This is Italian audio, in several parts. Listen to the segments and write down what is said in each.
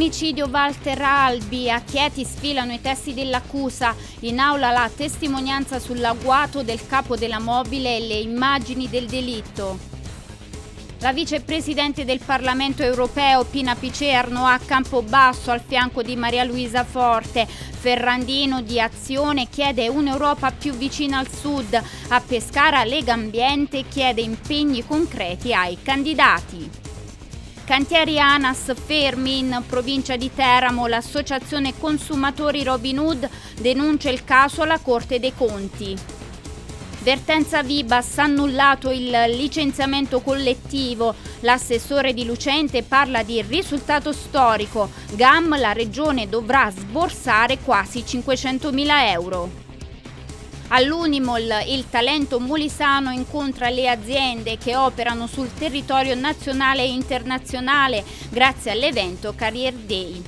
Omicidio Walter Albi, a Chieti sfilano i testi dell'accusa, in aula la testimonianza sull'agguato del capo della mobile e le immagini del delitto. La vicepresidente del Parlamento europeo Pina Picerno a Campobasso al fianco di Maria Luisa Forte. Ferrandino di Azione chiede un'Europa più vicina al sud. A Pescara Lega Ambiente chiede impegni concreti ai candidati. Cantieri Anas fermi in provincia di Teramo, l'associazione consumatori Robin Hood denuncia il caso alla Corte dei Conti. Vertenza Vibas ha annullato il licenziamento collettivo, l'assessore di Lucente parla di risultato storico, GAM la regione dovrà sborsare quasi 500.000 euro. All'Unimol il talento mulisano incontra le aziende che operano sul territorio nazionale e internazionale grazie all'evento Career Day.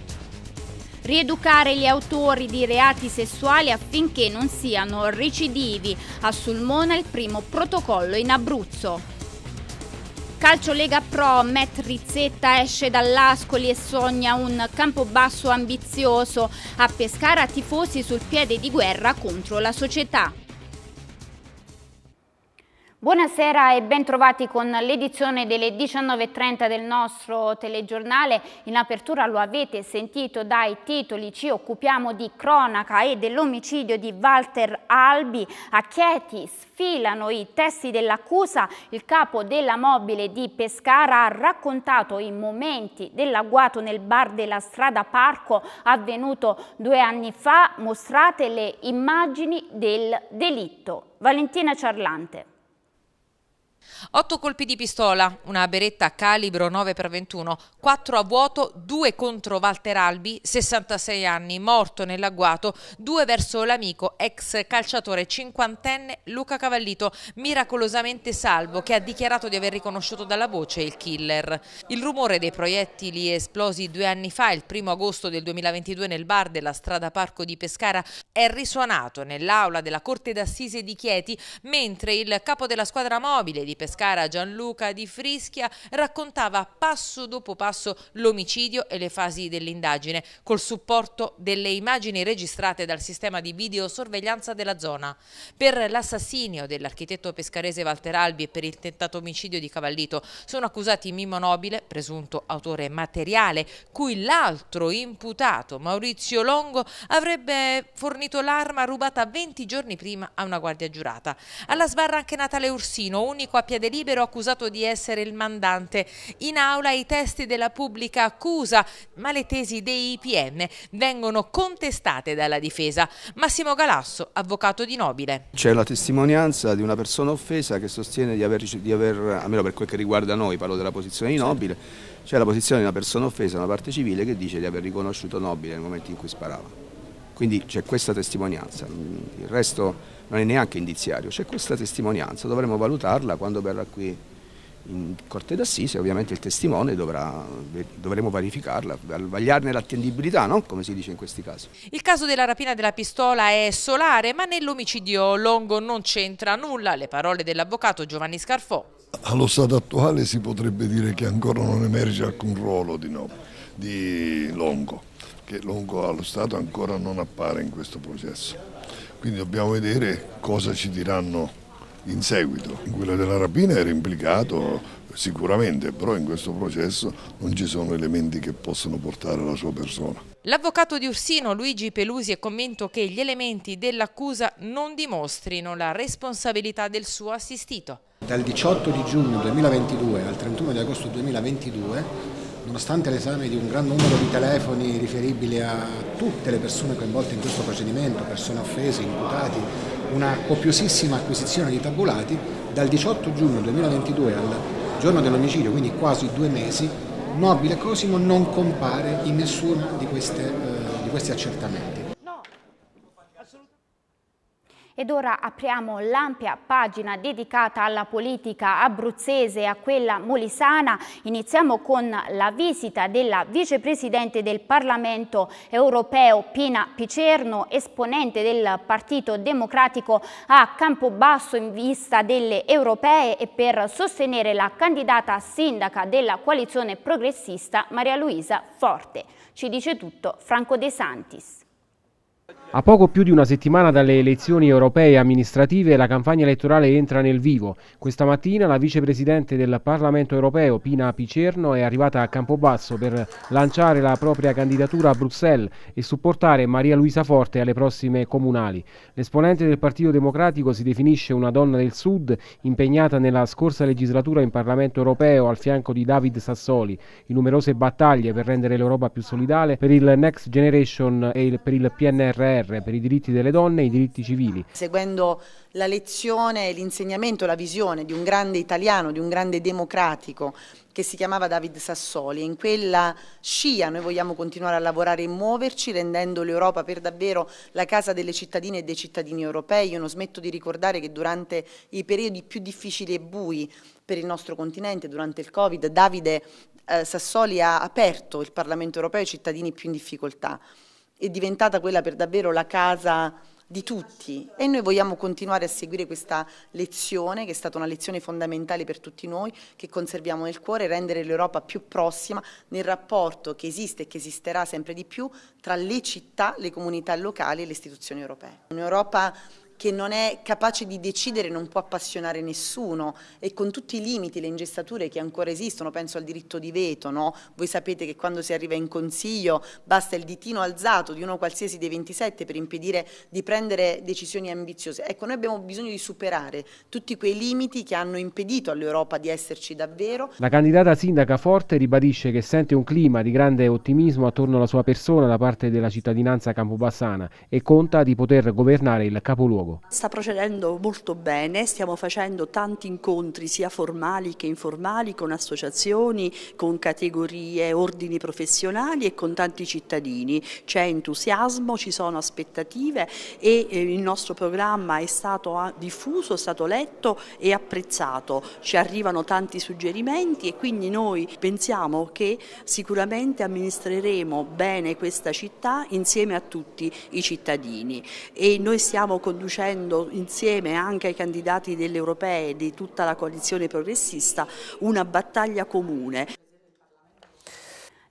Rieducare gli autori di reati sessuali affinché non siano recidivi. A Sulmona il primo protocollo in Abruzzo. Calcio Lega Pro, Matt Rizzetta esce dall'Ascoli e sogna un campobasso ambizioso. A Pescara tifosi sul piede di guerra contro la società. Buonasera e bentrovati con l'edizione delle 19.30 del nostro telegiornale. In apertura lo avete sentito dai titoli, ci occupiamo di cronaca e dell'omicidio di Walter Albi. A Chieti sfilano i testi dell'accusa, il capo della mobile di Pescara ha raccontato i momenti dell'agguato nel bar della strada Parco avvenuto due anni fa, mostrate le immagini del delitto. Valentina Ciarlante. 8 colpi di pistola, una beretta calibro 9x21, 4 a vuoto, 2 contro Walter Albi, 66 anni, morto nell'agguato, 2 verso l'amico ex calciatore cinquantenne Luca Cavallito, miracolosamente salvo, che ha dichiarato di aver riconosciuto dalla voce il killer. Il rumore dei proiettili esplosi due anni fa, il 1 agosto del 2022 nel bar della strada Parco di Pescara, è risuonato nell'aula della Corte d'Assise di Chieti, mentre il capo della squadra mobile di di Pescara Gianluca Di Frischia raccontava passo dopo passo l'omicidio e le fasi dell'indagine col supporto delle immagini registrate dal sistema di videosorveglianza della zona. Per l'assassinio dell'architetto pescarese Walter Albi e per il tentato omicidio di Cavallito sono accusati Mimmo Nobile, presunto autore materiale, cui l'altro imputato Maurizio Longo avrebbe fornito l'arma rubata 20 giorni prima a una guardia giurata. Alla sbarra anche Natale Ursino, unico a a piede libero accusato di essere il mandante. In aula i testi della pubblica accusa, ma le tesi dei IPM vengono contestate dalla difesa. Massimo Galasso, avvocato di Nobile. C'è la testimonianza di una persona offesa che sostiene di aver, di aver, almeno per quel che riguarda noi, parlo della posizione di Nobile, c'è la posizione di una persona offesa, una parte civile, che dice di aver riconosciuto Nobile nel momento in cui sparava. Quindi c'è questa testimonianza. Il resto non è neanche indiziario, c'è questa testimonianza, dovremo valutarla quando verrà qui in Corte d'Assise, ovviamente il testimone dovrà, dovremo verificarla, vagliarne l'attendibilità, no? come si dice in questi casi. Il caso della rapina della pistola è solare, ma nell'omicidio Longo non c'entra nulla, le parole dell'avvocato Giovanni Scarfò. Allo stato attuale si potrebbe dire che ancora non emerge alcun ruolo di, no, di Longo, che Longo allo stato ancora non appare in questo processo. Quindi dobbiamo vedere cosa ci diranno in seguito. In quella della rapina era implicato sicuramente, però in questo processo non ci sono elementi che possono portare alla sua persona. L'avvocato di Ursino Luigi Pelusi è convinto che gli elementi dell'accusa non dimostrino la responsabilità del suo assistito. Dal 18 di giugno 2022 al 31 di agosto 2022 nonostante l'esame di un gran numero di telefoni riferibili a tutte le persone coinvolte in questo procedimento, persone offese, imputati, una copiosissima acquisizione di tabulati, dal 18 giugno 2022 al giorno dell'omicidio, quindi quasi due mesi, Nobile Cosimo non compare in nessuno di, queste, eh, di questi accertamenti. Ed ora apriamo l'ampia pagina dedicata alla politica abruzzese e a quella molisana. Iniziamo con la visita della vicepresidente del Parlamento europeo Pina Picerno, esponente del Partito Democratico a Campobasso in vista delle europee e per sostenere la candidata sindaca della coalizione progressista Maria Luisa Forte. Ci dice tutto Franco De Santis. A poco più di una settimana dalle elezioni europee amministrative la campagna elettorale entra nel vivo. Questa mattina la vicepresidente del Parlamento europeo Pina Picerno è arrivata a Campobasso per lanciare la propria candidatura a Bruxelles e supportare Maria Luisa Forte alle prossime comunali. L'esponente del Partito Democratico si definisce una donna del Sud impegnata nella scorsa legislatura in Parlamento europeo al fianco di David Sassoli in numerose battaglie per rendere l'Europa più solidale, per il Next Generation e per il PNR guerre, per i diritti delle donne e i diritti civili. Seguendo la lezione, l'insegnamento, la visione di un grande italiano, di un grande democratico che si chiamava David Sassoli. In quella scia noi vogliamo continuare a lavorare e muoverci rendendo l'Europa per davvero la casa delle cittadine e dei cittadini europei. Io non smetto di ricordare che durante i periodi più difficili e bui per il nostro continente, durante il Covid, Davide eh, Sassoli ha aperto il Parlamento europeo ai cittadini più in difficoltà è diventata quella per davvero la casa di tutti e noi vogliamo continuare a seguire questa lezione che è stata una lezione fondamentale per tutti noi che conserviamo nel cuore rendere l'Europa più prossima nel rapporto che esiste e che esisterà sempre di più tra le città, le comunità locali e le istituzioni europee. Un'Europa che non è capace di decidere non può appassionare nessuno e con tutti i limiti, le ingestature che ancora esistono, penso al diritto di veto, no? voi sapete che quando si arriva in consiglio basta il ditino alzato di uno qualsiasi dei 27 per impedire di prendere decisioni ambiziose. Ecco, noi abbiamo bisogno di superare tutti quei limiti che hanno impedito all'Europa di esserci davvero. La candidata sindaca Forte ribadisce che sente un clima di grande ottimismo attorno alla sua persona da parte della cittadinanza campobassana e conta di poter governare il capoluogo luogo? Sta procedendo molto bene, stiamo facendo tanti incontri sia formali che informali con associazioni, con categorie, ordini professionali e con tanti cittadini. C'è entusiasmo, ci sono aspettative e eh, il nostro programma è stato ah, diffuso, è stato letto e apprezzato. Ci arrivano tanti suggerimenti e quindi noi pensiamo che sicuramente amministreremo bene questa città insieme a tutti i cittadini e noi stiamo conducendo facendo insieme anche ai candidati delle europee e di tutta la coalizione progressista una battaglia comune.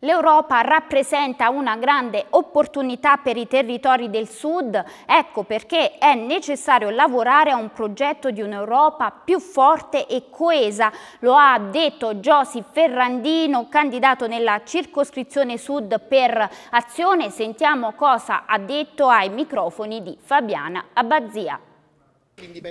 L'Europa rappresenta una grande opportunità per i territori del Sud, ecco perché è necessario lavorare a un progetto di un'Europa più forte e coesa, lo ha detto Josi Ferrandino, candidato nella circoscrizione Sud per Azione. Sentiamo cosa ha detto ai microfoni di Fabiana Abbazia.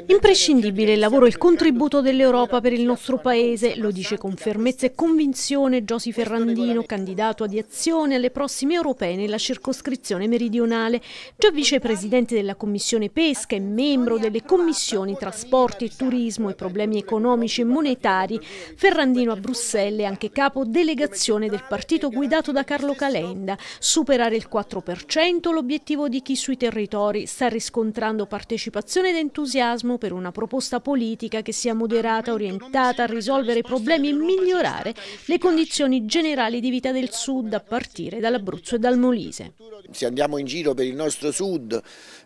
Imprescindibile il lavoro e il contributo dell'Europa per il nostro Paese, lo dice con fermezza e convinzione Giosi Ferrandino, candidato ad azione alle prossime europee nella circoscrizione meridionale, già vicepresidente della Commissione Pesca e membro delle Commissioni Trasporti e Turismo e Problemi Economici e Monetari, Ferrandino a Bruxelles è anche capo delegazione del partito guidato da Carlo Calenda. Superare il 4% l'obiettivo di chi sui territori sta riscontrando partecipazione ed entusiasmo entusiasmo per una proposta politica che sia moderata, orientata a risolvere i problemi e migliorare le condizioni generali di vita del Sud a partire dall'Abruzzo e dal Molise. Se andiamo in giro per il nostro Sud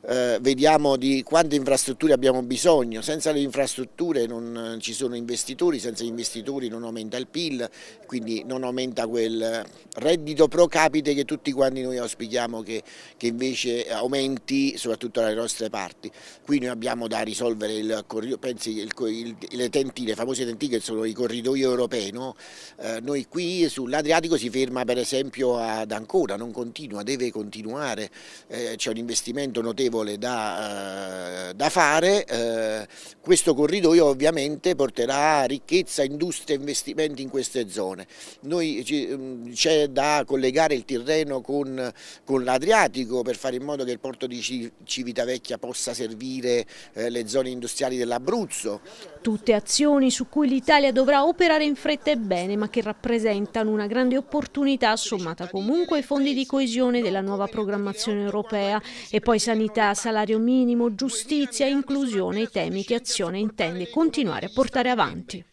eh, vediamo di quante infrastrutture abbiamo bisogno, senza le infrastrutture non eh, ci sono investitori, senza gli investitori non aumenta il PIL, quindi non aumenta quel reddito pro capite che tutti quanti noi auspichiamo che, che invece aumenti soprattutto dalle nostre parti. Qui noi abbiamo da risolvere il corridoio, pensi il, il, le, tenti, le famose tentiche sono i corridoi europei, no? eh, noi qui sull'Adriatico si ferma per esempio ad Ancona, non continua, deve continuare, eh, c'è un investimento notevole notevole da, eh, da fare, eh, questo corridoio ovviamente porterà ricchezza, industria e investimenti in queste zone. Mm, c'è da collegare il Tirreno con, con l'Adriatico per fare in modo che il porto di Civitavecchia possa servire eh, le zone industriali dell'Abruzzo. Tutte azioni su cui l'Italia dovrà operare in fretta e bene, ma che rappresentano una grande opportunità sommata comunque ai fondi di coesione della nuova programmazione europea e poi sanità sanità, salario minimo, giustizia, e inclusione, i temi che Azione intende continuare a portare avanti.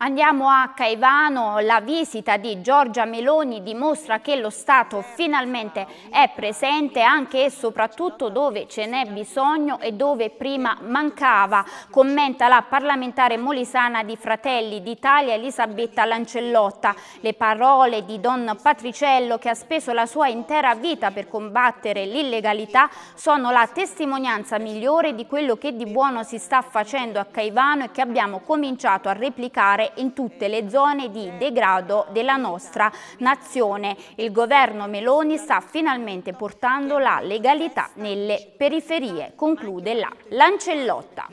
Andiamo a Caivano, la visita di Giorgia Meloni dimostra che lo Stato finalmente è presente anche e soprattutto dove ce n'è bisogno e dove prima mancava, commenta la parlamentare molisana di Fratelli d'Italia Elisabetta Lancellotta. Le parole di Don Patriciello che ha speso la sua intera vita per combattere l'illegalità sono la testimonianza migliore di quello che di buono si sta facendo a Caivano e che abbiamo cominciato a replicare in tutte le zone di degrado della nostra nazione. Il governo Meloni sta finalmente portando la legalità nelle periferie, conclude la Lancellotta.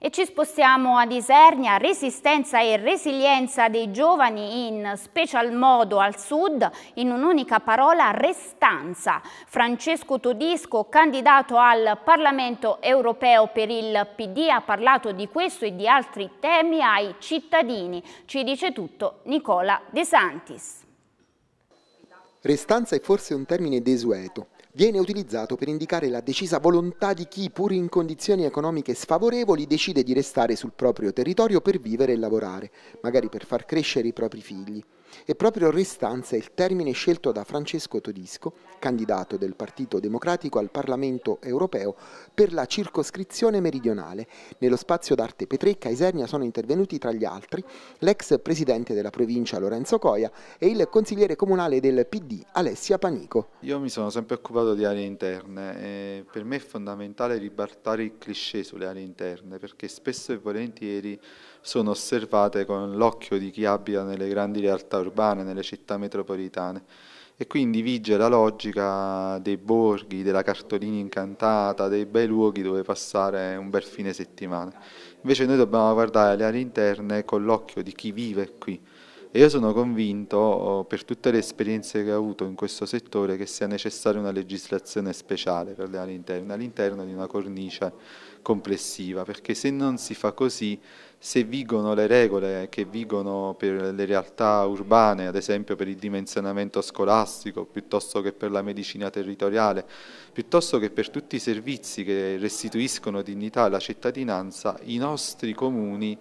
E ci spostiamo ad Isernia, resistenza e resilienza dei giovani, in special modo al sud, in un'unica parola, restanza. Francesco Todisco, candidato al Parlamento europeo per il PD, ha parlato di questo e di altri temi ai cittadini. Ci dice tutto Nicola De Santis. Restanza è forse un termine desueto, viene utilizzato per indicare la decisa volontà di chi, pur in condizioni economiche sfavorevoli, decide di restare sul proprio territorio per vivere e lavorare, magari per far crescere i propri figli e proprio restanza è il termine scelto da Francesco Todisco, candidato del Partito Democratico al Parlamento europeo per la circoscrizione meridionale. Nello spazio d'arte Petrecca e Isernia sono intervenuti tra gli altri l'ex presidente della provincia Lorenzo Coia e il consigliere comunale del PD Alessia Panico. Io mi sono sempre occupato di aree interne e per me è fondamentale ribaltare il cliché sulle aree interne perché spesso e volentieri sono osservate con l'occhio di chi abita nelle grandi realtà urbane, nelle città metropolitane. E quindi vige la logica dei borghi, della cartolina incantata, dei bei luoghi dove passare un bel fine settimana. Invece noi dobbiamo guardare le aree interne con l'occhio di chi vive qui. E io sono convinto, oh, per tutte le esperienze che ho avuto in questo settore, che sia necessaria una legislazione speciale per le aree interne, all'interno di una cornice complessiva, perché se non si fa così, se vigono le regole che vigono per le realtà urbane, ad esempio per il dimensionamento scolastico, piuttosto che per la medicina territoriale, piuttosto che per tutti i servizi che restituiscono dignità alla cittadinanza, i nostri comuni,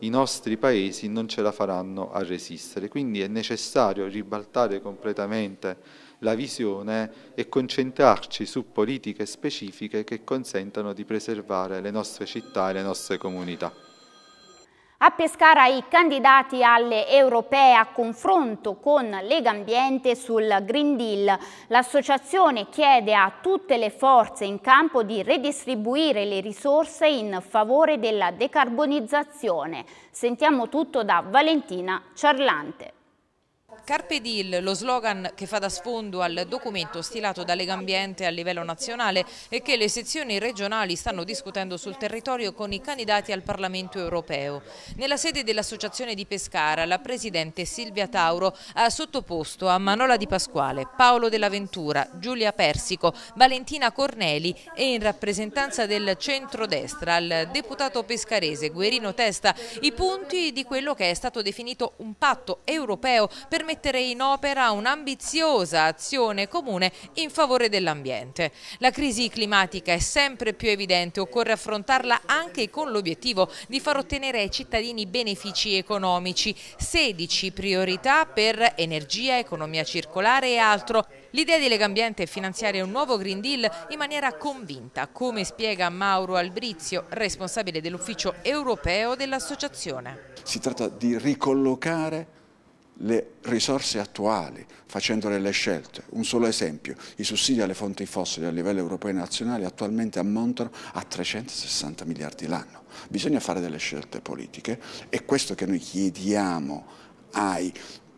i nostri paesi non ce la faranno a resistere. Quindi è necessario ribaltare completamente la visione e concentrarci su politiche specifiche che consentano di preservare le nostre città e le nostre comunità. A Pescara i candidati alle europee a confronto con Lega Ambiente sul Green Deal. L'associazione chiede a tutte le forze in campo di redistribuire le risorse in favore della decarbonizzazione. Sentiamo tutto da Valentina Ciarlante. Carpe Deal, lo slogan che fa da sfondo al documento stilato da Lega Ambiente a livello nazionale e che le sezioni regionali stanno discutendo sul territorio con i candidati al Parlamento europeo. Nella sede dell'Associazione di Pescara, la Presidente Silvia Tauro ha sottoposto a Manola Di Pasquale, Paolo Della Ventura, Giulia Persico, Valentina Corneli e in rappresentanza del centrodestra al deputato pescarese Guerino Testa i punti di quello che è stato definito un patto europeo per permettente mettere in opera un'ambiziosa azione comune in favore dell'ambiente. La crisi climatica è sempre più evidente, occorre affrontarla anche con l'obiettivo di far ottenere ai cittadini benefici economici. 16 priorità per energia, economia circolare e altro. L'idea di Legambiente è finanziare un nuovo Green Deal in maniera convinta, come spiega Mauro Albrizio, responsabile dell'ufficio europeo dell'associazione. Si tratta di ricollocare le risorse attuali facendo delle scelte. Un solo esempio, i sussidi alle fonti fossili a livello europeo e nazionale attualmente ammontano a 360 miliardi l'anno. Bisogna fare delle scelte politiche e questo che noi chiediamo ai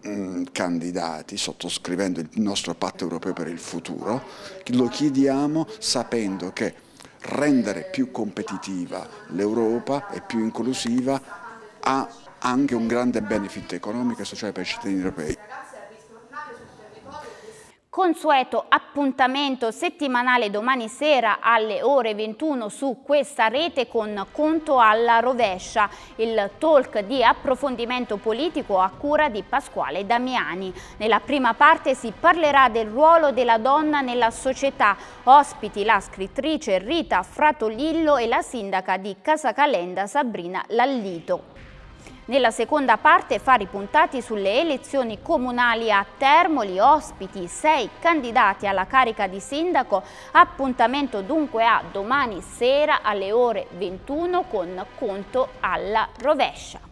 mm, candidati sottoscrivendo il nostro patto europeo per il futuro, lo chiediamo sapendo che rendere più competitiva l'Europa e più inclusiva ha anche un grande benefit economico e sociale per i cittadini europei consueto appuntamento settimanale domani sera alle ore 21 su questa rete con Conto alla rovescia, il talk di approfondimento politico a cura di Pasquale Damiani. Nella prima parte si parlerà del ruolo della donna nella società, ospiti la scrittrice Rita Fratolillo e la sindaca di Casacalenda Sabrina Lallito. Nella seconda parte fa ripuntati sulle elezioni comunali a Termoli, ospiti sei candidati alla carica di sindaco, appuntamento dunque a domani sera alle ore 21 con conto alla rovescia.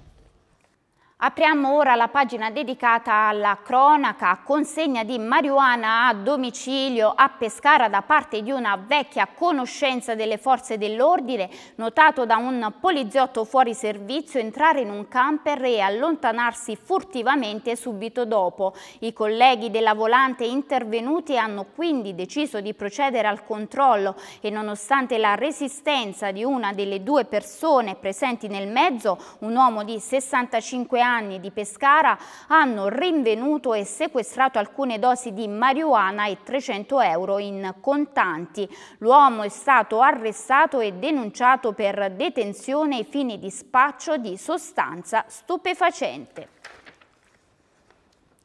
Apriamo ora la pagina dedicata alla cronaca, consegna di marijuana a domicilio a Pescara da parte di una vecchia conoscenza delle forze dell'ordine, notato da un poliziotto fuori servizio entrare in un camper e allontanarsi furtivamente subito dopo. I colleghi della volante intervenuti hanno quindi deciso di procedere al controllo e nonostante la resistenza di una delle due persone presenti nel mezzo, un uomo di 65 anni anni di Pescara hanno rinvenuto e sequestrato alcune dosi di marijuana e 300 euro in contanti. L'uomo è stato arrestato e denunciato per detenzione ai fini di spaccio di sostanza stupefacente.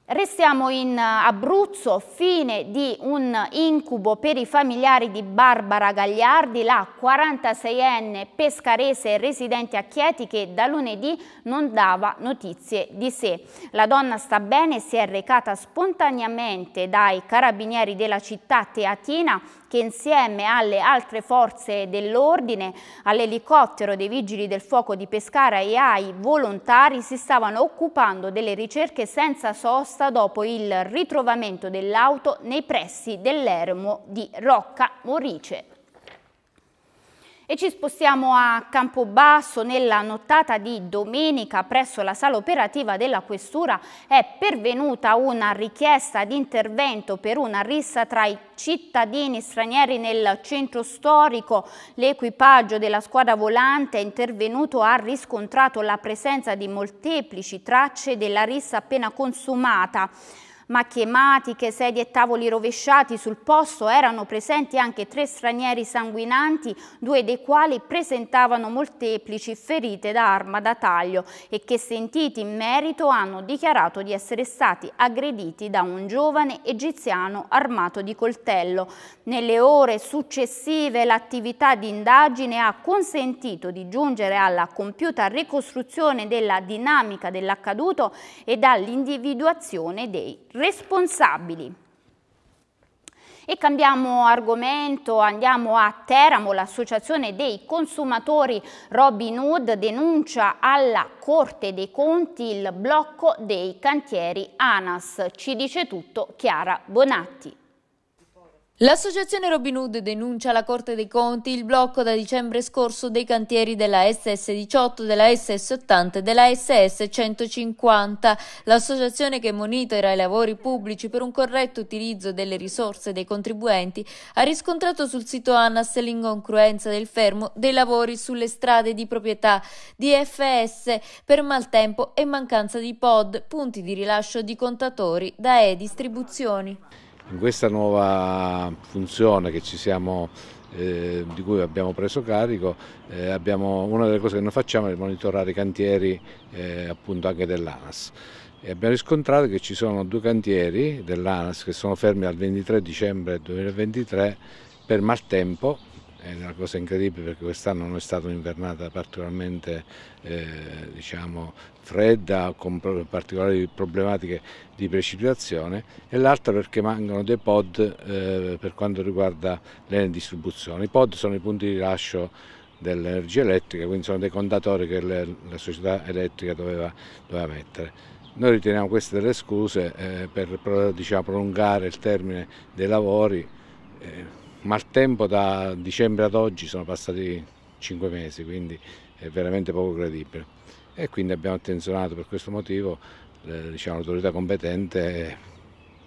Restiamo in eh, Abruzzo, fine di un incubo per i familiari di Barbara Gagliardi, la 46enne pescarese residente a Chieti che da lunedì non dava notizie di sé. La donna sta bene, si è recata spontaneamente dai carabinieri della città teatina che insieme alle altre forze dell'ordine, all'elicottero dei vigili del fuoco di Pescara e ai volontari si stavano occupando delle ricerche senza sosta dopo il ritrovamento dell'auto nei pressi dell'ermo di Rocca Morice. E ci spostiamo a Campobasso, nella nottata di domenica presso la sala operativa della Questura è pervenuta una richiesta di intervento per una rissa tra i cittadini stranieri nel centro storico. L'equipaggio della squadra volante intervenuto ha riscontrato la presenza di molteplici tracce della rissa appena consumata. Macchie matiche, sedie e tavoli rovesciati sul posto erano presenti anche tre stranieri sanguinanti, due dei quali presentavano molteplici ferite da arma da taglio e che sentiti in merito hanno dichiarato di essere stati aggrediti da un giovane egiziano armato di coltello. Nelle ore successive l'attività di indagine ha consentito di giungere alla compiuta ricostruzione della dinamica dell'accaduto e all'individuazione dei responsabili. E cambiamo argomento, andiamo a Teramo, l'associazione dei consumatori Robin Hood denuncia alla Corte dei Conti il blocco dei cantieri ANAS. Ci dice tutto Chiara Bonatti. L'associazione Robin Hood denuncia alla Corte dei Conti il blocco da dicembre scorso dei cantieri della SS18, della SS80 e della SS150. L'associazione che monitora i lavori pubblici per un corretto utilizzo delle risorse dei contribuenti ha riscontrato sul sito ANAS l'incongruenza del fermo dei lavori sulle strade di proprietà di FS per maltempo e mancanza di pod, punti di rilascio di contatori da e-distribuzioni. In questa nuova funzione siamo, eh, di cui abbiamo preso carico, eh, abbiamo, una delle cose che noi facciamo è monitorare i cantieri eh, appunto anche dell'ANAS. E abbiamo riscontrato che ci sono due cantieri dell'ANAS che sono fermi al 23 dicembre 2023 per maltempo è una cosa incredibile perché quest'anno non è stata un'invernata particolarmente eh, diciamo, fredda, con particolari problematiche di precipitazione, e l'altra perché mancano dei pod eh, per quanto riguarda le distribuzioni. I pod sono i punti di rilascio dell'energia elettrica, quindi sono dei contatori che le, la società elettrica doveva, doveva mettere. Noi riteniamo queste delle scuse eh, per diciamo, prolungare il termine dei lavori. Eh, maltempo da dicembre ad oggi sono passati 5 mesi, quindi è veramente poco credibile. E quindi abbiamo attenzionato per questo motivo eh, diciamo, l'autorità competente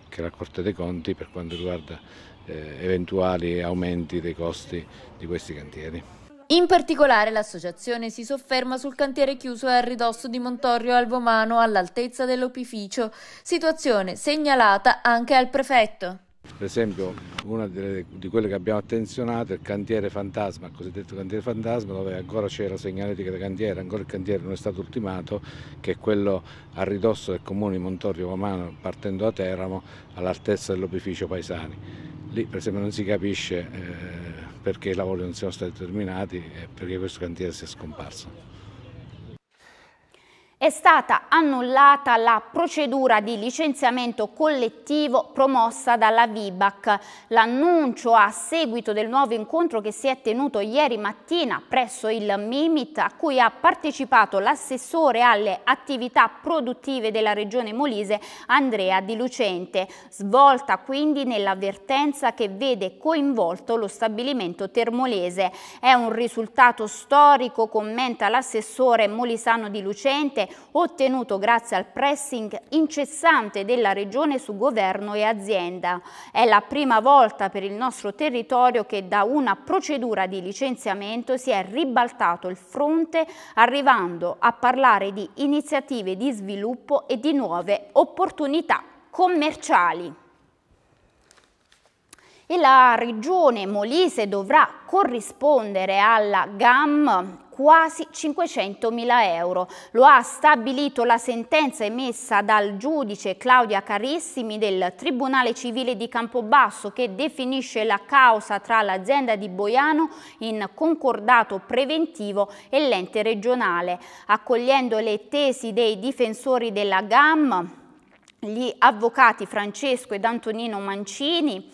che è la Corte dei Conti per quanto riguarda eh, eventuali aumenti dei costi di questi cantieri. In particolare l'associazione si sofferma sul cantiere chiuso a ridosso di Montorio Alvomano all'altezza dell'opificio, situazione segnalata anche al prefetto. Per esempio una delle, di quelle che abbiamo attenzionato è il cantiere fantasma, il cosiddetto cantiere fantasma, dove ancora c'era segnaletica da cantiere, ancora il cantiere non è stato ultimato, che è quello a ridosso del comune di Montorio Romano partendo da Teramo all'altezza dell'opificio Paesani. Lì per esempio non si capisce eh, perché i lavori non siano stati terminati e perché questo cantiere sia scomparso è stata annullata la procedura di licenziamento collettivo promossa dalla Vibac. L'annuncio a seguito del nuovo incontro che si è tenuto ieri mattina presso il Mimit a cui ha partecipato l'assessore alle attività produttive della regione Molise Andrea Di Lucente, svolta quindi nell'avvertenza che vede coinvolto lo stabilimento termolese. È un risultato storico, commenta l'assessore molisano Di Lucente, ottenuto grazie al pressing incessante della Regione su governo e azienda. È la prima volta per il nostro territorio che da una procedura di licenziamento si è ribaltato il fronte arrivando a parlare di iniziative di sviluppo e di nuove opportunità commerciali e la regione Molise dovrà corrispondere alla GAM quasi 500.000 euro. Lo ha stabilito la sentenza emessa dal giudice Claudia Carissimi del Tribunale Civile di Campobasso che definisce la causa tra l'azienda di Boiano in concordato preventivo e l'ente regionale. Accogliendo le tesi dei difensori della GAM, gli avvocati Francesco ed Antonino Mancini,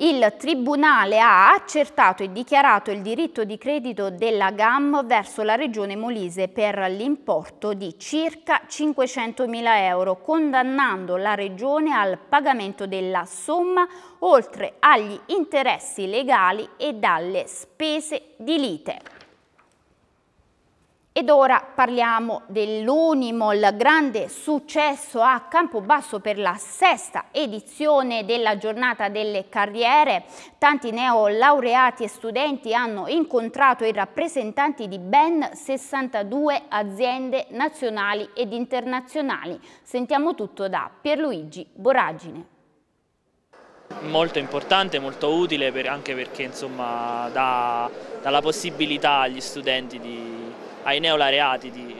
il Tribunale ha accertato e dichiarato il diritto di credito della GAM verso la Regione Molise per l'importo di circa 500.000 euro, condannando la Regione al pagamento della somma oltre agli interessi legali e dalle spese di lite. Ed ora parliamo dell'Unimol, grande successo a Campobasso per la sesta edizione della giornata delle carriere. Tanti neolaureati e studenti hanno incontrato i rappresentanti di ben 62 aziende nazionali ed internazionali. Sentiamo tutto da Pierluigi Boragine molto importante, molto utile per, anche perché insomma, dà, dà, la possibilità agli studenti di ai neolareati di,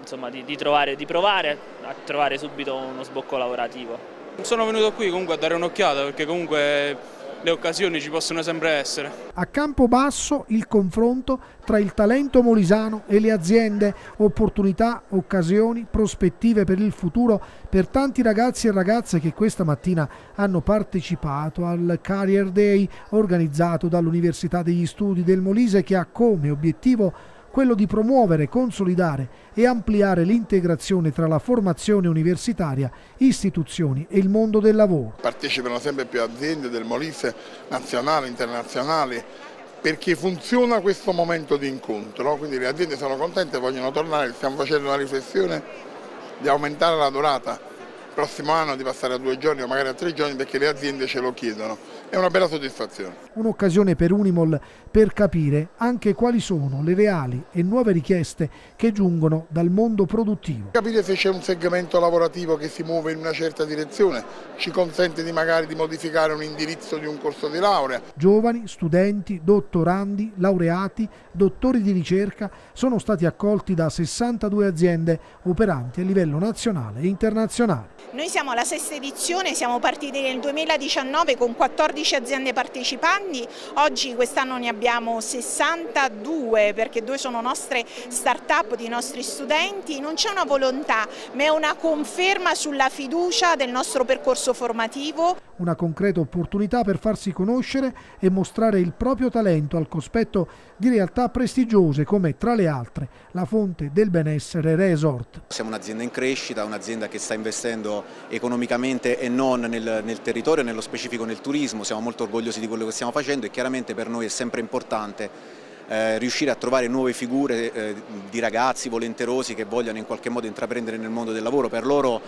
insomma, di, di, trovare, di provare a trovare subito uno sbocco lavorativo. Sono venuto qui comunque a dare un'occhiata perché comunque le occasioni ci possono sempre essere. A Campobasso il confronto tra il talento molisano e le aziende, opportunità, occasioni, prospettive per il futuro per tanti ragazzi e ragazze che questa mattina hanno partecipato al Career Day organizzato dall'Università degli Studi del Molise che ha come obiettivo quello di promuovere, consolidare e ampliare l'integrazione tra la formazione universitaria, istituzioni e il mondo del lavoro. Partecipano sempre più aziende del Molise nazionali, internazionale perché funziona questo momento di incontro, quindi le aziende sono contente, e vogliono tornare, stiamo facendo una riflessione di aumentare la durata, il prossimo anno di passare a due giorni o magari a tre giorni perché le aziende ce lo chiedono, è una bella soddisfazione un'occasione per Unimol per capire anche quali sono le reali e nuove richieste che giungono dal mondo produttivo. Capire se c'è un segmento lavorativo che si muove in una certa direzione ci consente di magari di modificare un indirizzo di un corso di laurea. Giovani, studenti, dottorandi, laureati, dottori di ricerca sono stati accolti da 62 aziende operanti a livello nazionale e internazionale. Noi siamo alla sesta edizione, siamo partiti nel 2019 con 14 aziende partecipanti quindi oggi quest'anno ne abbiamo 62 perché due sono nostre start-up di nostri studenti, non c'è una volontà ma è una conferma sulla fiducia del nostro percorso formativo una concreta opportunità per farsi conoscere e mostrare il proprio talento al cospetto di realtà prestigiose come tra le altre la fonte del benessere Resort. Siamo un'azienda in crescita, un'azienda che sta investendo economicamente e non nel, nel territorio, nello specifico nel turismo, siamo molto orgogliosi di quello che stiamo facendo e chiaramente per noi è sempre importante eh, riuscire a trovare nuove figure eh, di ragazzi volenterosi che vogliano in qualche modo intraprendere nel mondo del lavoro. Per loro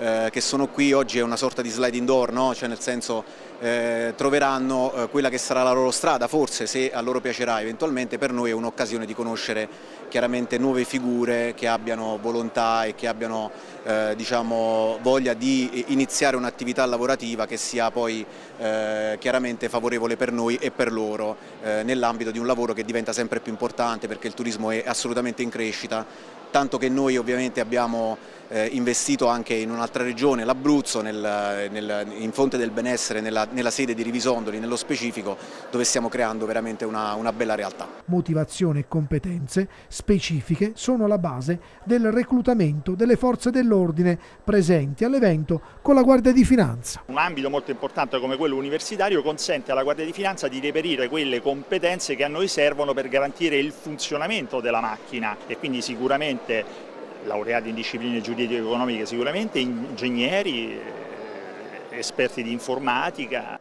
eh, che sono qui oggi è una sorta di sliding door, no? cioè nel senso eh, troveranno eh, quella che sarà la loro strada, forse se a loro piacerà eventualmente, per noi è un'occasione di conoscere chiaramente nuove figure che abbiano volontà e che abbiano eh, diciamo, voglia di iniziare un'attività lavorativa che sia poi eh, chiaramente favorevole per noi e per loro eh, nell'ambito di un lavoro che diventa sempre più importante perché il turismo è assolutamente in crescita, tanto che noi ovviamente abbiamo eh, investito anche in un'altra regione, l'Abruzzo, in Fonte del Benessere, nella, nella, sede di Rivisondoli, nello specifico, dove stiamo creando veramente una, una bella realtà. Motivazione e competenze specifiche sono la base del reclutamento delle forze dell'ordine presenti all'evento con la Guardia di Finanza. Un ambito molto importante come quello universitario consente alla Guardia di Finanza di reperire quelle competenze che a noi servono per garantire il funzionamento della macchina e quindi sicuramente laureati in discipline giuridiche economiche sicuramente, ingegneri, eh, esperti di informatica.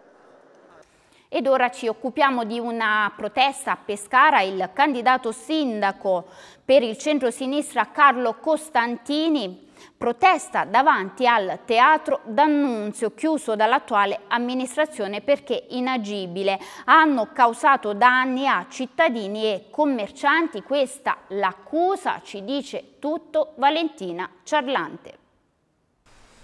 Ed ora ci occupiamo di una protesta a Pescara. Il candidato sindaco per il centro-sinistra Carlo Costantini Protesta davanti al teatro d'annunzio chiuso dall'attuale amministrazione perché inagibile. Hanno causato danni a cittadini e commercianti. Questa l'accusa, ci dice tutto Valentina Ciarlante.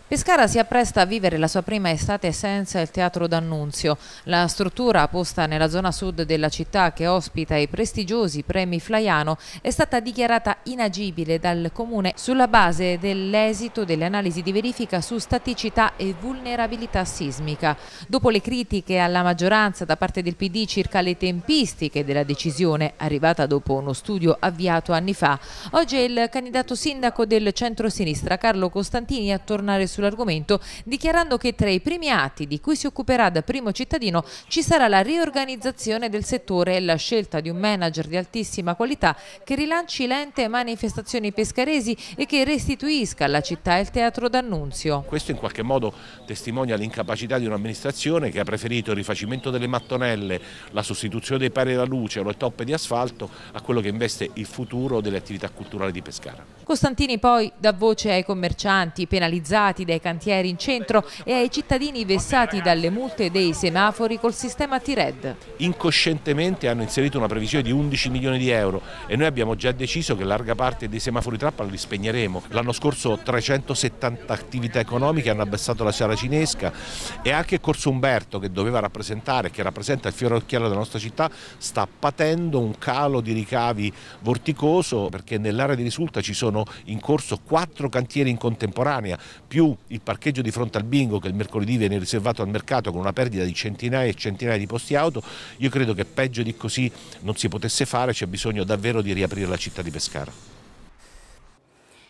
Pescara si appresta a vivere la sua prima estate senza il Teatro d'Annunzio. La struttura posta nella zona sud della città che ospita i prestigiosi premi Flaiano è stata dichiarata inagibile dal Comune sulla base dell'esito delle analisi di verifica su staticità e vulnerabilità sismica. Dopo le critiche alla maggioranza da parte del PD circa le tempistiche della decisione arrivata dopo uno studio avviato anni fa, oggi è il candidato sindaco del centro-sinistra Carlo Costantini a tornare su sull'argomento dichiarando che tra i primi atti di cui si occuperà da primo cittadino ci sarà la riorganizzazione del settore e la scelta di un manager di altissima qualità che rilanci l'ente manifestazioni pescaresi e che restituisca alla città il teatro d'annunzio. Questo in qualche modo testimonia l'incapacità di un'amministrazione che ha preferito il rifacimento delle mattonelle, la sostituzione dei pari alla luce o le toppe di asfalto a quello che investe il futuro delle attività culturali di Pescara. Costantini poi dà voce ai commercianti penalizzati provenienti dai cantieri in centro e ai cittadini vessati dalle multe dei semafori col sistema T-Red. Incoscientemente hanno inserito una previsione di 11 milioni di euro e noi abbiamo già deciso che larga parte dei semafori trappola li spegneremo. L'anno scorso 370 attività economiche hanno abbassato la Cinesca e anche Corso Umberto che doveva rappresentare, che rappresenta il fiore occhiello della nostra città, sta patendo un calo di ricavi vorticoso perché nell'area di risulta ci sono in corso quattro cantieri in contemporanea più il parcheggio di fronte al bingo che il mercoledì viene riservato al mercato con una perdita di centinaia e centinaia di posti auto, io credo che peggio di così non si potesse fare, c'è bisogno davvero di riaprire la città di Pescara.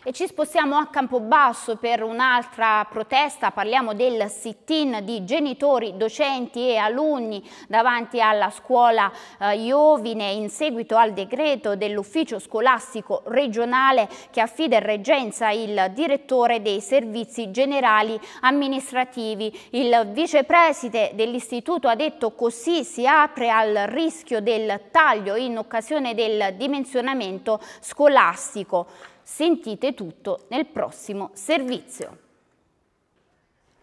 E ci spostiamo a Campobasso per un'altra protesta, parliamo del sit-in di genitori, docenti e alunni davanti alla scuola eh, Iovine in seguito al decreto dell'ufficio scolastico regionale che affida in reggenza il direttore dei servizi generali amministrativi. Il vicepreside dell'istituto ha detto così si apre al rischio del taglio in occasione del dimensionamento scolastico. Sentite tutto nel prossimo servizio.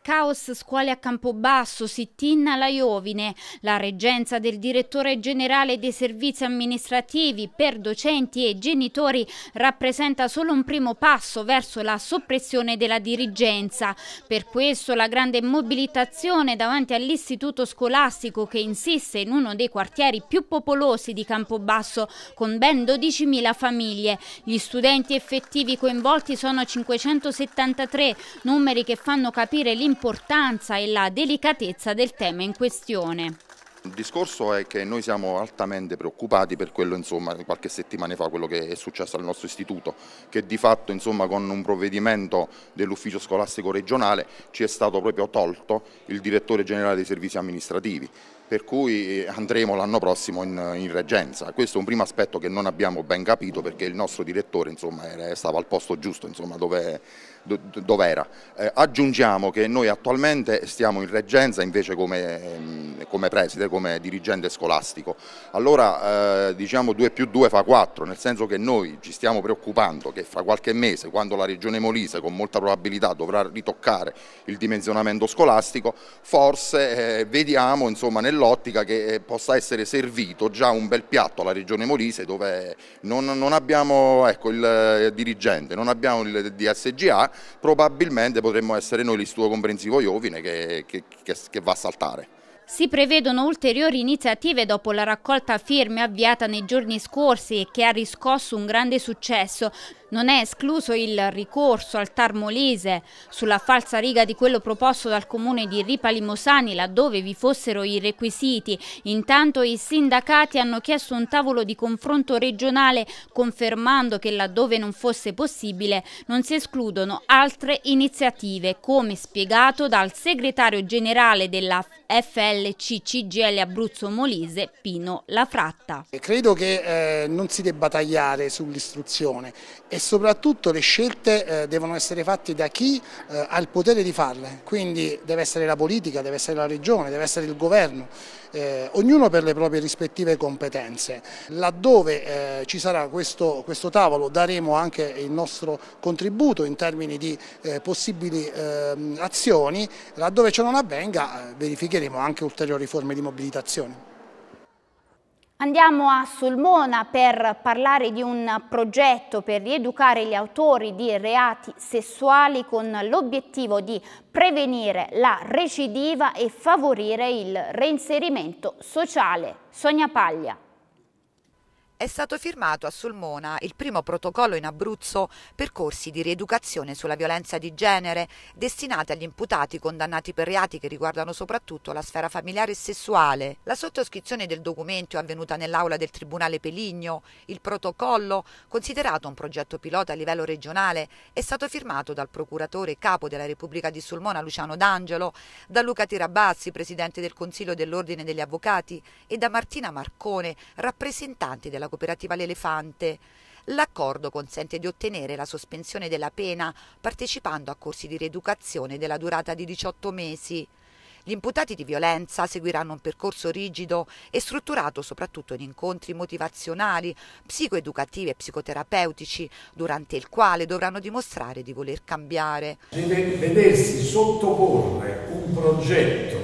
Caos scuole a Campobasso, Sittinna, La Iovine, la reggenza del direttore generale dei servizi amministrativi per docenti e genitori rappresenta solo un primo passo verso la soppressione della dirigenza. Per questo la grande mobilitazione davanti all'istituto scolastico che insiste in uno dei quartieri più popolosi di Campobasso con ben 12.000 famiglie. Gli studenti effettivi coinvolti sono 573, numeri che fanno capire l'importanza l'importanza e la delicatezza del tema in questione. Il discorso è che noi siamo altamente preoccupati per quello, insomma, qualche settimana fa, quello che è successo al nostro istituto, che di fatto, insomma, con un provvedimento dell'ufficio scolastico regionale ci è stato proprio tolto il direttore generale dei servizi amministrativi, per cui eh, andremo l'anno prossimo in, in reggenza. Questo è un primo aspetto che non abbiamo ben capito perché il nostro direttore, insomma, era, stava al posto giusto, insomma, dove do, dove era. Eh, aggiungiamo che noi attualmente stiamo in reggenza invece come, mm, come preside, come dirigente scolastico. Allora eh, diciamo 2 più 2 fa 4, nel senso che noi ci stiamo preoccupando che fra qualche mese, quando la Regione Molise con molta probabilità dovrà ritoccare il dimensionamento scolastico, forse eh, vediamo nell'ottica che eh, possa essere servito già un bel piatto alla Regione Molise dove non, non abbiamo ecco, il eh, dirigente, non abbiamo il eh, DSGA probabilmente potremmo essere noi l'istituto comprensivo Iovine che, che, che, che va a saltare. Si prevedono ulteriori iniziative dopo la raccolta firme avviata nei giorni scorsi e che ha riscosso un grande successo. Non è escluso il ricorso al TAR Molise sulla falsa riga di quello proposto dal comune di Ripa Limosani laddove vi fossero i requisiti. Intanto i sindacati hanno chiesto un tavolo di confronto regionale confermando che laddove non fosse possibile non si escludono altre iniziative come spiegato dal segretario generale della FLC CGL Abruzzo Molise Pino Lafratta. Credo che eh, non si debba tagliare sull'istruzione e soprattutto le scelte eh, devono essere fatte da chi eh, ha il potere di farle, quindi deve essere la politica, deve essere la regione, deve essere il governo, eh, ognuno per le proprie rispettive competenze. Laddove eh, ci sarà questo, questo, tavolo daremo anche il nostro contributo in termini di eh, possibili ehm, azioni, laddove ciò non avvenga eh, verificheremo anche ulteriori forme di mobilitazione. Andiamo a Sulmona per parlare di un progetto per rieducare gli autori di reati sessuali con l'obiettivo di prevenire la recidiva e favorire il reinserimento sociale. Sonia Paglia è stato firmato a Sulmona il primo protocollo in Abruzzo per corsi di rieducazione sulla violenza di genere destinati agli imputati condannati per reati che riguardano soprattutto la sfera familiare e sessuale. La sottoscrizione del documento è avvenuta nell'aula del Tribunale Peligno. Il protocollo, considerato un progetto pilota a livello regionale, è stato firmato dal procuratore capo della Repubblica di Sulmona Luciano D'Angelo, da Luca Tirabassi, presidente del Consiglio dell'Ordine degli Avvocati, e da Martina Marcone, rappresentante della cooperativa L'Elefante. L'accordo consente di ottenere la sospensione della pena partecipando a corsi di rieducazione della durata di 18 mesi. Gli imputati di violenza seguiranno un percorso rigido e strutturato soprattutto in incontri motivazionali, psicoeducativi e psicoterapeutici, durante il quale dovranno dimostrare di voler cambiare. Vedersi sottoporre un progetto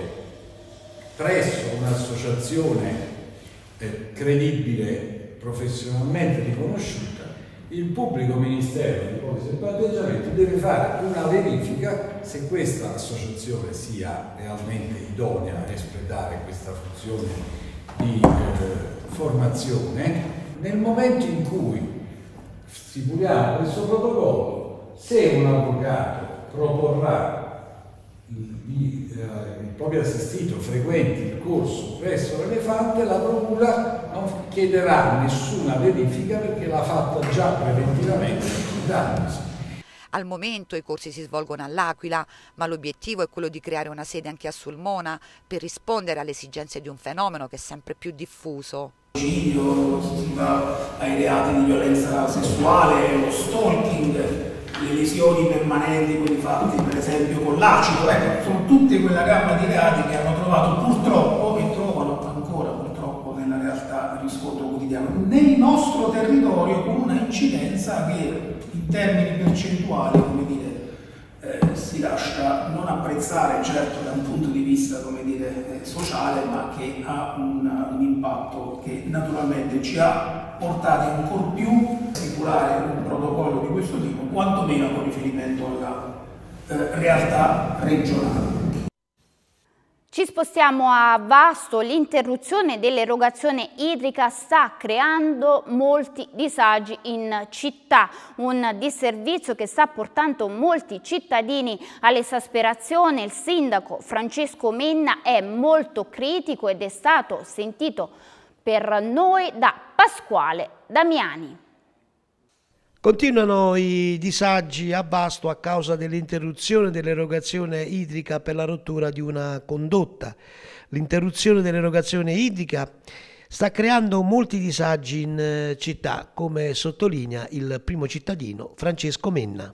presso un'associazione eh, credibile professionalmente riconosciuta, il pubblico ministero di polizia e patteggiamento deve fare una verifica se questa associazione sia realmente idonea a espletare questa funzione di eh, formazione nel momento in cui stipuliamo questo protocollo se un avvocato proporrà di eh, proprio assistito frequenti il corso presso l'elefante, la procura non chiederà nessuna verifica perché l'ha fatta già preventivamente da anni. Al momento i corsi si svolgono all'Aquila, ma l'obiettivo è quello di creare una sede anche a Sulmona per rispondere alle esigenze di un fenomeno che è sempre più diffuso. L'omicidio, ai reati di violenza sessuale, lo stalking, le lesioni permanenti, quelli fatti per esempio con l'acido, ecco, sono tutte quella gamma di reati che hanno trovato purtroppo e trovano ancora purtroppo nella realtà riscontro quotidiano nel nostro territorio con una incidenza che in termini percentuali, come dire, eh, si lascia non apprezzare certo da un punto di vista dire, eh, sociale, ma che ha un, un, impatto che naturalmente ci ha portati ancor più a stipulare un protocollo di questo tipo, quantomeno con riferimento alla eh, realtà regionale. Ci spostiamo a Vasto, l'interruzione dell'erogazione idrica sta creando molti disagi in città, un disservizio che sta portando molti cittadini all'esasperazione. Il sindaco Francesco Menna è molto critico ed è stato sentito per noi da Pasquale Damiani. Continuano i disagi a Basto a causa dell'interruzione dell'erogazione idrica per la rottura di una condotta. L'interruzione dell'erogazione idrica sta creando molti disagi in eh, città, come sottolinea il primo cittadino Francesco Menna.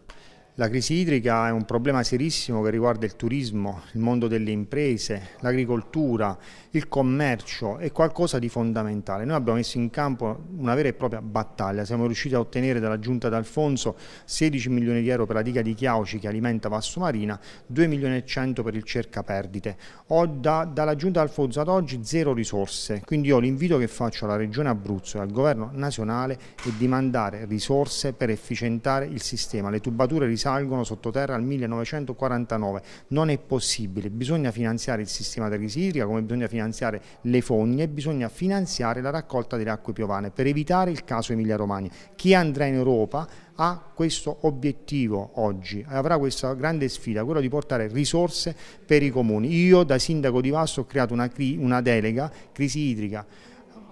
La crisi idrica è un problema serissimo che riguarda il turismo, il mondo delle imprese, l'agricoltura, il commercio è qualcosa di fondamentale. Noi abbiamo messo in campo una vera e propria battaglia, siamo riusciti a ottenere dalla Giunta d'Alfonso 16 milioni di euro per la diga di Chiauci che alimenta Vasso Marina, 2 milioni e 100 per il cerca perdite. Ho da, dalla Giunta d'Alfonso ad oggi zero risorse, quindi io l'invito che faccio alla Regione Abruzzo e al Governo nazionale è di mandare risorse per efficientare il sistema. Le tubature risalgono sottoterra al 1949, non è possibile, bisogna finanziare il sistema dell'Isiria come bisogna finanziare finanziare le fogne, bisogna finanziare la raccolta delle acque piovane per evitare il caso Emilia-Romagna. Chi andrà in Europa ha questo obiettivo oggi, avrà questa grande sfida, quella di portare risorse per i comuni. Io da sindaco di Vasto ho creato una, una delega, crisi idrica,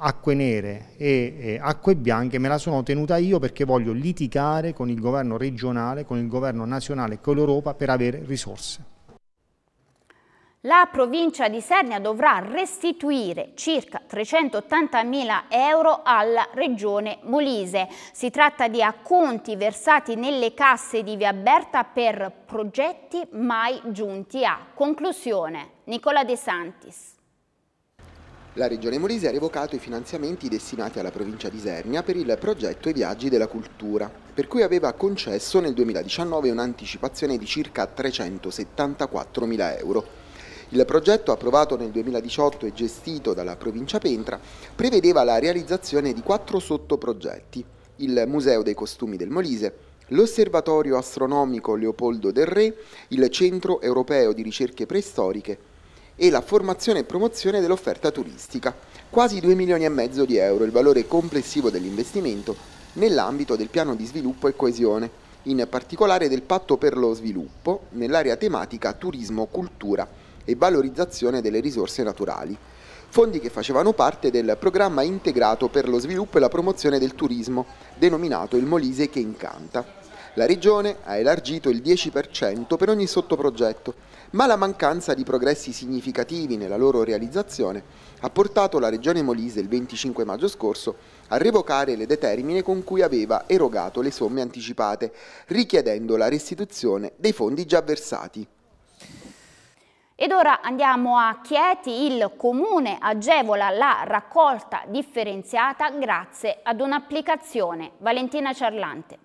acque nere e, e acque bianche me la sono tenuta io perché voglio litigare con il governo regionale, con il governo nazionale e con l'Europa per avere risorse. La provincia di Sernia dovrà restituire circa 380.000 euro alla regione Molise. Si tratta di acconti versati nelle casse di Via Berta per progetti mai giunti a conclusione. Nicola De Santis. La Regione Molise ha revocato i finanziamenti destinati alla provincia di Sernia per il progetto I viaggi della cultura, per cui aveva concesso nel 2019 un'anticipazione di circa 374.000 euro il progetto approvato nel 2018 e gestito dalla provincia Pentra prevedeva la realizzazione di quattro sottoprogetti, il Museo dei Costumi del Molise, l'Osservatorio Astronomico Leopoldo del Re, il Centro Europeo di Ricerche Preistoriche e la formazione e promozione dell'offerta turistica, quasi 2 milioni e mezzo di euro il valore complessivo dell'investimento nell'ambito del piano di sviluppo e coesione, in particolare del patto per lo sviluppo nell'area tematica turismo-cultura e valorizzazione delle risorse naturali, fondi che facevano parte del programma integrato per lo sviluppo e la promozione del turismo, denominato il Molise che incanta. La Regione ha elargito il 10% per ogni sottoprogetto, ma la mancanza di progressi significativi nella loro realizzazione ha portato la Regione Molise il 25 maggio scorso a revocare le determine con cui aveva erogato le somme anticipate, richiedendo la restituzione dei fondi già versati. Ed ora andiamo a Chieti, il comune agevola la raccolta differenziata grazie ad un'applicazione. Valentina Ciarlante.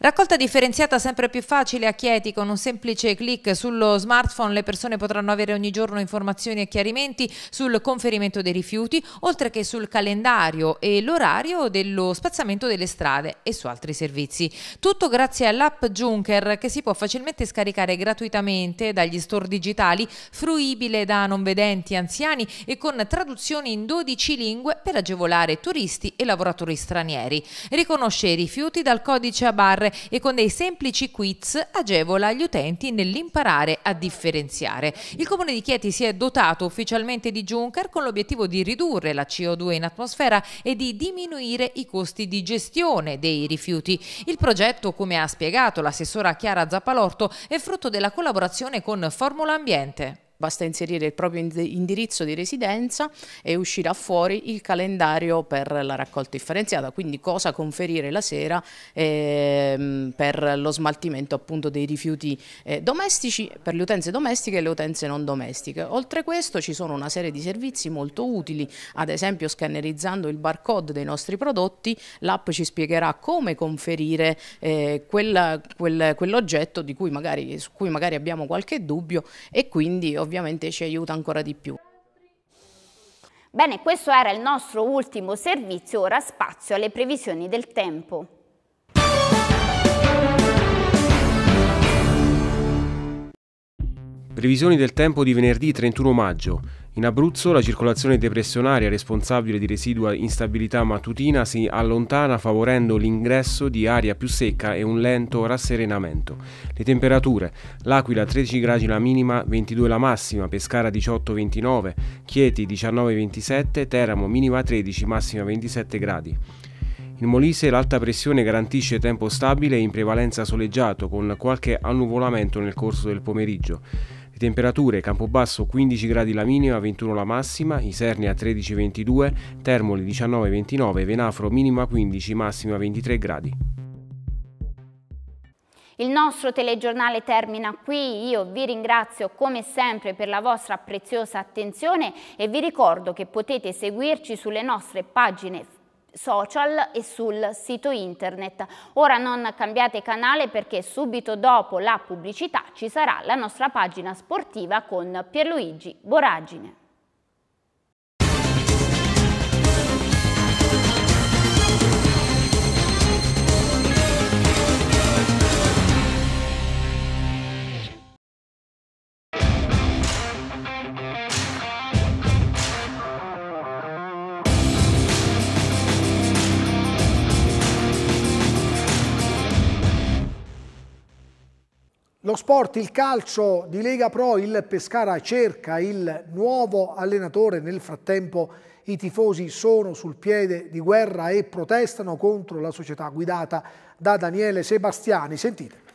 Raccolta differenziata sempre più facile a Chieti, con un semplice clic sullo smartphone le persone potranno avere ogni giorno informazioni e chiarimenti sul conferimento dei rifiuti, oltre che sul calendario e l'orario dello spazzamento delle strade e su altri servizi. Tutto grazie all'app Junker che si può facilmente scaricare gratuitamente dagli store digitali, fruibile da non vedenti, anziani e con traduzioni in 12 lingue per agevolare turisti e lavoratori stranieri. Riconosce i rifiuti dal codice a barre e con dei semplici quiz agevola gli utenti nell'imparare a differenziare. Il Comune di Chieti si è dotato ufficialmente di Juncker con l'obiettivo di ridurre la CO2 in atmosfera e di diminuire i costi di gestione dei rifiuti. Il progetto, come ha spiegato l'assessora Chiara Zappalorto, è frutto della collaborazione con Formula Ambiente basta inserire il proprio indirizzo di residenza e uscirà fuori il calendario per la raccolta differenziata, quindi cosa conferire la sera ehm, per lo smaltimento appunto dei rifiuti eh, domestici per le utenze domestiche e le utenze non domestiche. Oltre questo ci sono una serie di servizi molto utili, ad esempio scannerizzando il barcode dei nostri prodotti, l'app ci spiegherà come conferire eh, quell'oggetto quel, quell di cui magari, su cui magari abbiamo qualche dubbio e quindi ovviamente ovviamente ci aiuta ancora di più. Bene, questo era il nostro ultimo servizio, ora spazio alle previsioni del tempo. Previsioni del tempo di venerdì 31 maggio. In Abruzzo la circolazione depressionaria responsabile di residua instabilità mattutina si allontana favorendo l'ingresso di aria più secca e un lento rasserenamento. Le temperature, l'Aquila 13 gradi la minima, 22 la massima, Pescara 18-29, Chieti 19-27, Teramo minima 13, massima 27 gradi. In Molise l'alta pressione garantisce tempo stabile e in prevalenza soleggiato con qualche annuvolamento nel corso del pomeriggio. Le temperature Campobasso 15 gradi la minima, 21 la massima, Isernia 13-22, Termoli 19-29, Venafro minima 15, massima 23 gradi. Il nostro telegiornale termina qui, io vi ringrazio come sempre per la vostra preziosa attenzione e vi ricordo che potete seguirci sulle nostre pagine Facebook social e sul sito internet. Ora non cambiate canale perché subito dopo la pubblicità ci sarà la nostra pagina sportiva con Pierluigi Boragine. Lo sport, il calcio di Lega Pro, il Pescara cerca il nuovo allenatore, nel frattempo i tifosi sono sul piede di guerra e protestano contro la società guidata da Daniele Sebastiani. Sentite.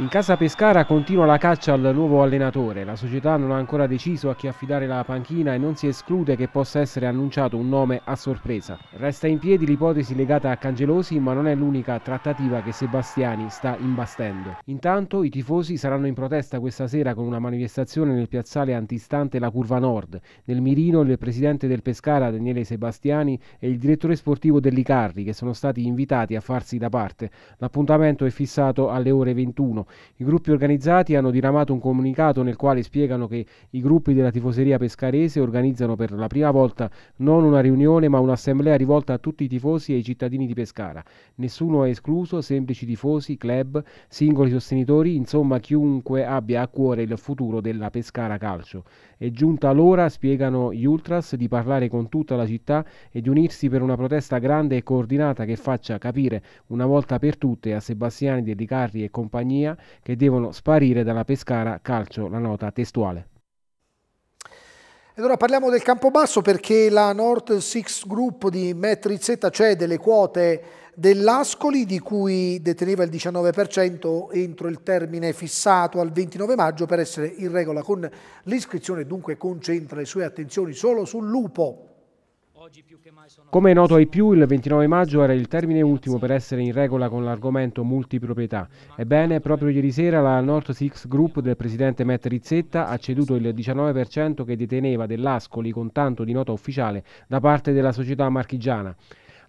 In casa Pescara continua la caccia al nuovo allenatore. La società non ha ancora deciso a chi affidare la panchina e non si esclude che possa essere annunciato un nome a sorpresa. Resta in piedi l'ipotesi legata a Cangelosi, ma non è l'unica trattativa che Sebastiani sta imbastendo. Intanto i tifosi saranno in protesta questa sera con una manifestazione nel piazzale antistante la curva nord. Nel mirino il presidente del Pescara Daniele Sebastiani e il direttore sportivo dell'Icarri che sono stati invitati a farsi da parte. L'appuntamento è fissato alle ore 21 i gruppi organizzati hanno diramato un comunicato nel quale spiegano che i gruppi della tifoseria pescarese organizzano per la prima volta non una riunione ma un'assemblea rivolta a tutti i tifosi e i cittadini di Pescara. Nessuno è escluso, semplici tifosi, club, singoli sostenitori, insomma chiunque abbia a cuore il futuro della Pescara Calcio. È giunta l'ora, spiegano gli ultras, di parlare con tutta la città e di unirsi per una protesta grande e coordinata che faccia capire una volta per tutte a Sebastiani De e compagnia Catania che devono sparire dalla Pescara Calcio, la nota testuale. Ed ora parliamo del Campobasso perché la North Six Group di Matt Rizzetta cede le quote dell'Ascoli di cui deteneva il 19% entro il termine fissato al 29 maggio per essere in regola con l'iscrizione dunque concentra le sue attenzioni solo sul Lupo. Come è noto ai più, il 29 maggio era il termine ultimo per essere in regola con l'argomento multiproprietà. Ebbene, proprio ieri sera la North Six Group del presidente Matt Rizzetta ha ceduto il 19% che deteneva dell'Ascoli con tanto di nota ufficiale da parte della società marchigiana.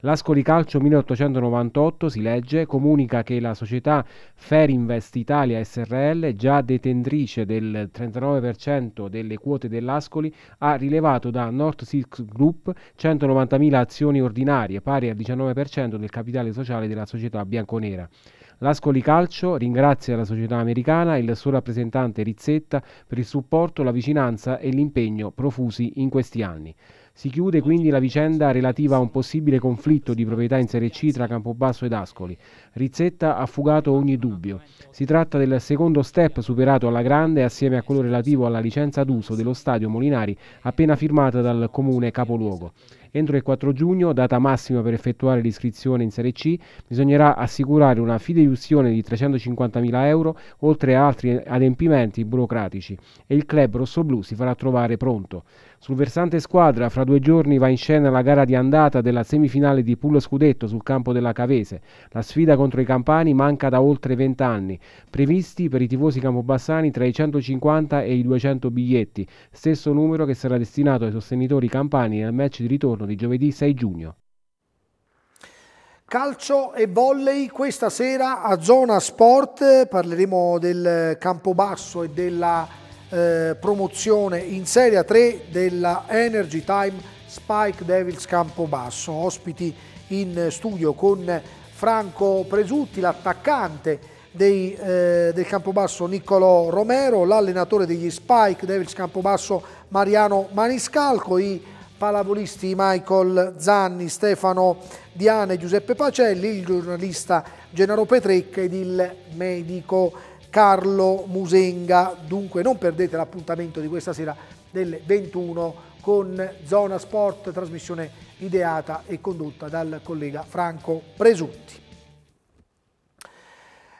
L'Ascoli Calcio 1898 si legge comunica che la società Ferinvest Italia SRL, già detentrice del 39% delle quote dell'Ascoli, ha rilevato da North Six Group 190.000 azioni ordinarie, pari al 19% del capitale sociale della società bianconera. L'Ascoli Calcio ringrazia la società americana e il suo rappresentante Rizzetta per il supporto, la vicinanza e l'impegno profusi in questi anni. Si chiude quindi la vicenda relativa a un possibile conflitto di proprietà in Serie C tra Campobasso ed Ascoli. Rizzetta ha fugato ogni dubbio. Si tratta del secondo step superato alla grande assieme a quello relativo alla licenza d'uso dello stadio Molinari appena firmata dal comune capoluogo. Entro il 4 giugno, data massima per effettuare l'iscrizione in Serie C, bisognerà assicurare una fideiussione di 350.000 euro, oltre a altri adempimenti burocratici, e il club rossoblu si farà trovare pronto. Sul versante squadra, fra due giorni va in scena la gara di andata della semifinale di Pullo Scudetto sul campo della Cavese. La sfida contro i campani manca da oltre 20 anni, previsti per i tifosi campobassani tra i 150 e i 200 biglietti, stesso numero che sarà destinato ai sostenitori campani nel match di ritorno giorno di giovedì 6 giugno. Calcio e volley questa sera a Zona Sport, parleremo del Campobasso e della eh, promozione in Serie 3 della Energy Time Spike Devils Campobasso, ospiti in studio con Franco Presutti, l'attaccante dei, eh, del Campobasso Niccolò Romero, l'allenatore degli Spike Devils Campobasso Mariano Maniscalco, i pallavolisti Michael Zanni, Stefano Diane, Giuseppe Pacelli, il giornalista Gennaro Petrecca ed il medico Carlo Musenga. Dunque non perdete l'appuntamento di questa sera delle 21 con Zona Sport, trasmissione ideata e condotta dal collega Franco Presunti.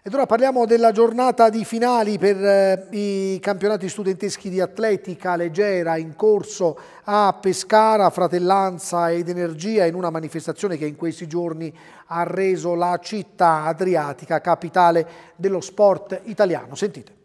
Ed ora parliamo della giornata di finali per eh, i campionati studenteschi di atletica leggera in corso a Pescara, Fratellanza ed Energia in una manifestazione che in questi giorni ha reso la città adriatica capitale dello sport italiano. Sentite.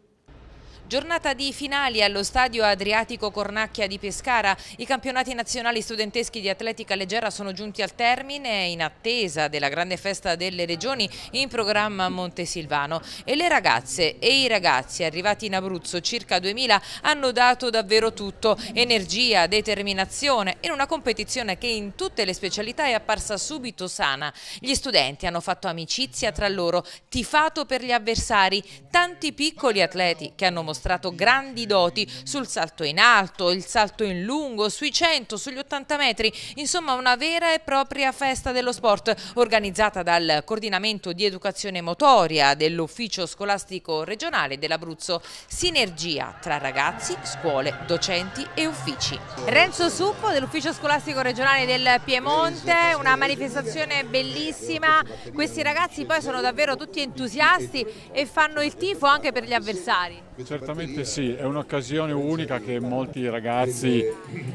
Giornata di finali allo stadio Adriatico Cornacchia di Pescara. I campionati nazionali studenteschi di atletica leggera sono giunti al termine in attesa della grande festa delle regioni in programma Montesilvano. E le ragazze e i ragazzi arrivati in Abruzzo, circa 2000, hanno dato davvero tutto, energia, determinazione, in una competizione che in tutte le specialità è apparsa subito sana. Gli studenti hanno fatto amicizia tra loro, tifato per gli avversari, tanti piccoli atleti che hanno mostrato dimostrato grandi doti sul salto in alto, il salto in lungo, sui 100, sugli 80 metri, insomma una vera e propria festa dello sport organizzata dal coordinamento di educazione motoria dell'ufficio scolastico regionale dell'Abruzzo, sinergia tra ragazzi, scuole, docenti e uffici. Renzo Suppo dell'ufficio scolastico regionale del Piemonte, una manifestazione bellissima, questi ragazzi poi sono davvero tutti entusiasti e fanno il tifo anche per gli avversari. Certo assolutamente sì, eh, è un'occasione unica che molti ragazzi,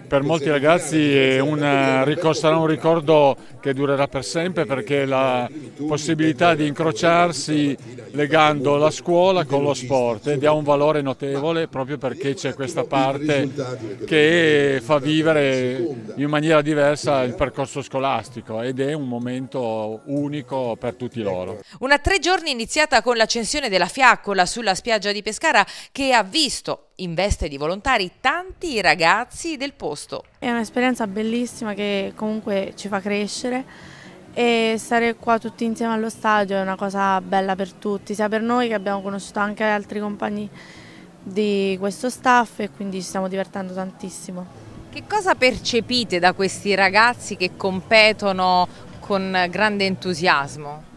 per molti ragazzi un, eh, sarà un ricordo che durerà per sempre perché la possibilità di incrociarsi legando la scuola con lo sport ed ha un valore notevole proprio perché c'è questa parte che fa vivere in maniera diversa il percorso scolastico ed è un momento unico per tutti loro. Una tre giorni iniziata con l'accensione della fiaccola sulla spiaggia di Pescara che che ha visto in veste di volontari tanti ragazzi del posto. È un'esperienza bellissima che comunque ci fa crescere e stare qua tutti insieme allo stadio è una cosa bella per tutti, sia per noi che abbiamo conosciuto anche altri compagni di questo staff e quindi ci stiamo divertendo tantissimo. Che cosa percepite da questi ragazzi che competono con grande entusiasmo?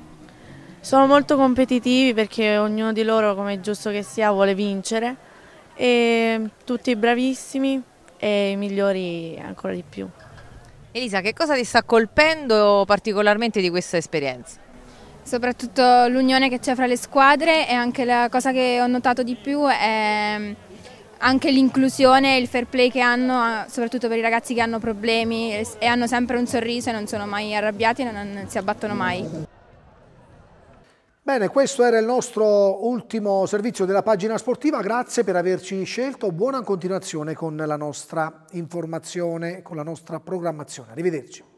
Sono molto competitivi perché ognuno di loro, come è giusto che sia, vuole vincere e tutti bravissimi e i migliori ancora di più. Elisa, che cosa ti sta colpendo particolarmente di questa esperienza? Soprattutto l'unione che c'è fra le squadre e anche la cosa che ho notato di più è anche l'inclusione e il fair play che hanno, soprattutto per i ragazzi che hanno problemi e hanno sempre un sorriso e non sono mai arrabbiati e non si abbattono mai. Bene, questo era il nostro ultimo servizio della pagina sportiva, grazie per averci scelto, buona continuazione con la nostra informazione, con la nostra programmazione. Arrivederci.